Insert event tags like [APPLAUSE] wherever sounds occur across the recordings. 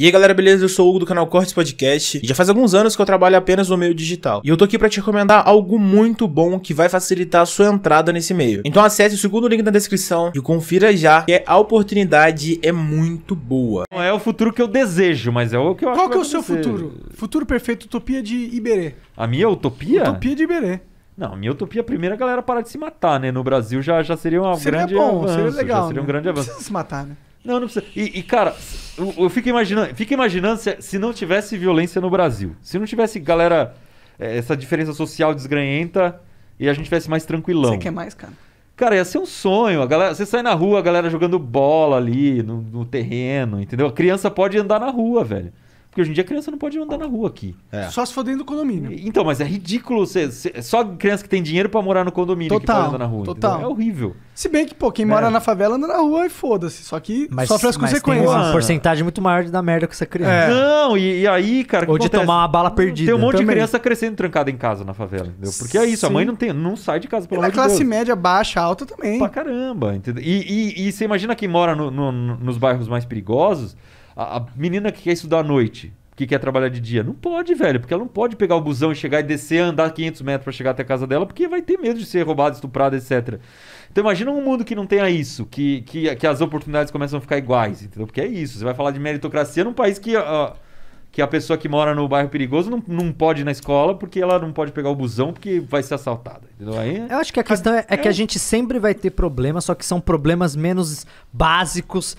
E aí galera, beleza? Eu sou o Hugo do canal Cortes Podcast e já faz alguns anos que eu trabalho apenas no meio digital. E eu tô aqui para te recomendar algo muito bom que vai facilitar a sua entrada nesse meio. Então acesse o segundo link na descrição e confira já, que a oportunidade é muito boa. Não é o futuro que eu desejo, mas é o que eu acho Qual que é o seu futuro? Futuro perfeito, utopia de Iberê. A minha utopia? Utopia de Iberê. Não, minha utopia primeiro é a galera parar de se matar, né? No Brasil já, já seria um seria grande bom, avanço. Seria legal. Já seria um né? grande avanço. Não precisa se matar, né? Não, não precisa. E, e cara, eu, eu, fico imaginando, fico imaginando se, se não tivesse violência no Brasil. Se não tivesse, galera, é, essa diferença social desgranhenta e a gente tivesse mais tranquilão. Você quer mais, cara? Cara, ia ser um sonho. A galera, você sai na rua, a galera jogando bola ali no, no terreno, entendeu? A criança pode andar na rua, velho. Porque hoje em dia a criança não pode andar na rua aqui. É. Só se for dentro do condomínio. Então, mas é ridículo. Cê, cê, é só criança que tem dinheiro para morar no condomínio total, que pode andar na rua. Total. Entendeu? É horrível. Se bem que, pô, quem é. mora na favela anda na rua e foda-se. Só que mas, sofre as mas consequências. Tem uma porcentagem muito maior de dar merda com essa criança. É. Não, e, e, aí, cara. Ou de acontece? tomar uma bala perdida. Tem um monte também. de criança crescendo trancada em casa na favela. Entendeu? Porque é isso. Sim. A mãe não, tem, não sai de casa pelo é amor Na classe Deus. média, baixa, alta também. Pra caramba. Entendeu? E, e, e você imagina quem mora no, no, nos bairros mais perigosos a, a menina que quer estudar à noite, que quer trabalhar de dia. Não pode, velho, porque ela não pode pegar o busão e chegar e descer, andar 500 metros para chegar até a casa dela, porque vai ter medo de ser roubada, estuprada, etc. Então imagina um mundo que não tenha isso, que, que, que as oportunidades começam a ficar iguais, entendeu? Porque é isso, você vai falar de meritocracia num país que... Uh, que a pessoa que mora no bairro perigoso não, não pode ir na escola porque ela não pode pegar o busão porque vai ser assaltada. Entendeu? Aí, Eu acho que a questão é, é, é que a gente sempre vai ter problemas, só que são problemas menos básicos,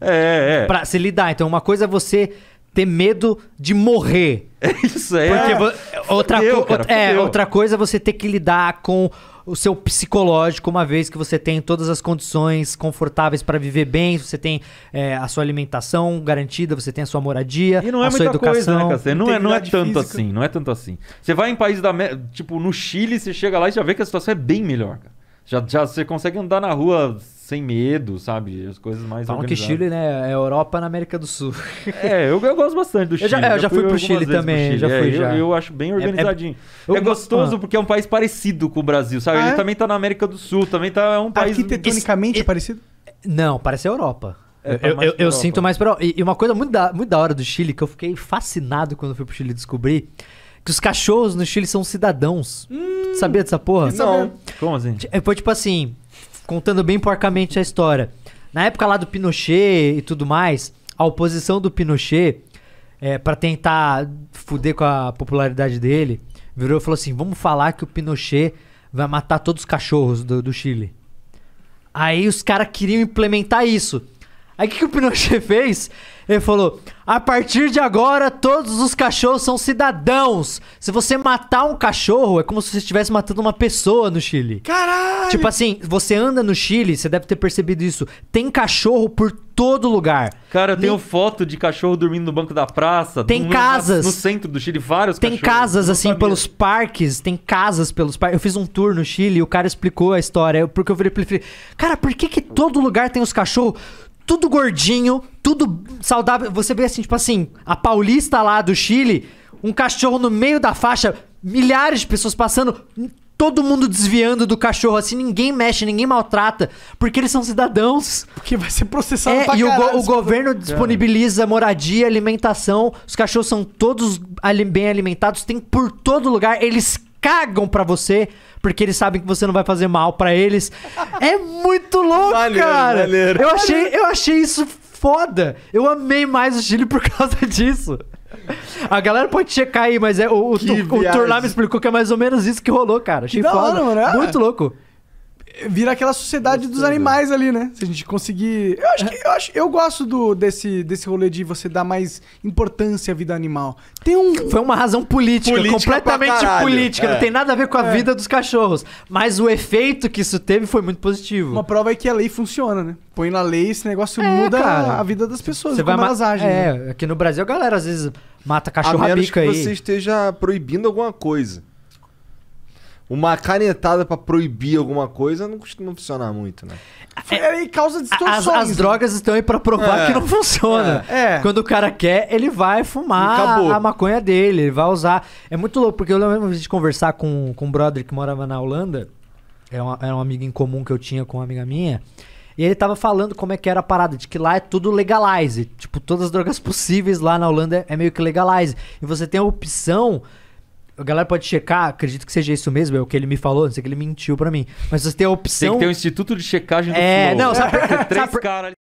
é, é, é. Pra se lidar. Então, uma coisa é você ter medo de morrer. É isso é. Porque é. outra, fudeu, co cara, é, outra coisa é você ter que lidar com o seu psicológico, uma vez que você tem todas as condições confortáveis para viver bem, você tem é, a sua alimentação garantida, você tem a sua moradia, e não é a sua educação. Coisa, né, Não, é, não é tanto física. assim, não é tanto assim. Você vai em países da tipo no Chile, você chega lá e já vê que a situação é bem melhor, cara. Já, já você consegue andar na rua sem medo, sabe? As coisas mais Falam que Chile, né? É Europa na América do Sul. é, eu, eu gosto bastante do Chile. Eu já, eu já fui, fui pro Chile também, pro Chile. já é, fui. É, já. Eu, eu, acho bem organizadinho. É, é, é gostoso ah. porque é um país parecido com o Brasil, sabe? Ah, Ele é? também tá na América do Sul, também tá é um país... Arquitetonicamente é parecido? Não, parece a Europa. É, eu, tá eu, eu sinto mais pra. E uma coisa muito da, muito da hora do Chile, que eu fiquei fascinado quando fui pro Chile descobrir, que os cachorros no Chile são cidadãos. Hum, sabia dessa porra? Não. Como assim? É, foi tipo assim, contando bem porcamente a história. Na época lá do Pinochet e tudo mais, a oposição do Pinochet, é, para tentar fuder com a popularidade dele, virou e falou assim: vamos falar que o Pinochet vai matar todos os cachorros do, do Chile. Aí os caras queriam implementar isso. Aí o que, que o Pinochet [LAUGHS] fez? Ele falou: a partir de agora, todos os cachorros são cidadãos. Se você matar um cachorro, é como se você estivesse matando uma pessoa no Chile. Caralho! Tipo assim, você anda no Chile, você deve ter percebido isso. Tem cachorro por todo lugar. Cara, eu Nem... tenho foto de cachorro dormindo no banco da praça. Tem no, casas. No centro do Chile, vários Tem cachorros. casas, assim, sabia. pelos parques. Tem casas pelos parques. Eu fiz um tour no Chile e o cara explicou a história. Porque eu virei pra ele cara, por que, que todo lugar tem os cachorros? tudo gordinho, tudo saudável. Você vê assim, tipo assim, a paulista lá do Chile, um cachorro no meio da faixa, milhares de pessoas passando, todo mundo desviando do cachorro assim, ninguém mexe, ninguém maltrata, porque eles são cidadãos. Porque vai ser processado é, pra E caralho, o, go o governo disponibiliza moradia, alimentação, os cachorros são todos bem alimentados, tem por todo lugar, eles cagam pra você porque eles sabem que você não vai fazer mal para eles. É muito louco, cara. Maneiro. Eu achei, eu achei isso foda. Eu amei mais o Chile por [LAUGHS] causa disso. A galera pode checar aí, mas é, o, o, o, Tornar me explicou que é mais ou menos isso que rolou, cara. Achei que foda. Hora, mano, é? Muito louco vira aquela sociedade Gostei dos né? animais ali, né? Se a gente conseguir. Eu acho que eu, acho, eu gosto do, desse, desse rolê de você dar mais importância à vida animal. Tem um. Foi uma razão política, política completamente política. É. Não tem nada a ver com a é. vida dos cachorros. Mas o efeito que isso teve foi muito positivo. Uma prova é que a lei funciona, né? Põe na lei, esse negócio é, muda cara. a vida das pessoas, você vai elas agem. É, né? aqui no Brasil a galera às vezes mata cachorro a menos bica que aí. você esteja proibindo alguma coisa uma canetada para proibir alguma coisa não costuma funcionar muito, né? É, é em causa distorções. As, as né? drogas estão aí para provar é, que não funciona. É, é. Quando o cara quer, ele vai fumar a maconha dele, ele vai usar. É muito louco, porque eu lembro de conversar com, com um brother que morava na Holanda, era, é uma, era um amigo em comum que eu tinha com uma amiga minha, e ele tava falando como é que era a parada, de que lá é tudo legalize. Tipo, todas as drogas possíveis lá na Holanda é, é meio que legalize. E você tem a opção a galera pode checar, acredito que seja isso mesmo, é o que ele me falou, não sei que ele mentiu pra mim. Mas você tem a opção. Tem que ter um instituto de checagem do É, Flow. não, sabe, por- [LAUGHS] sabe, três caras ali.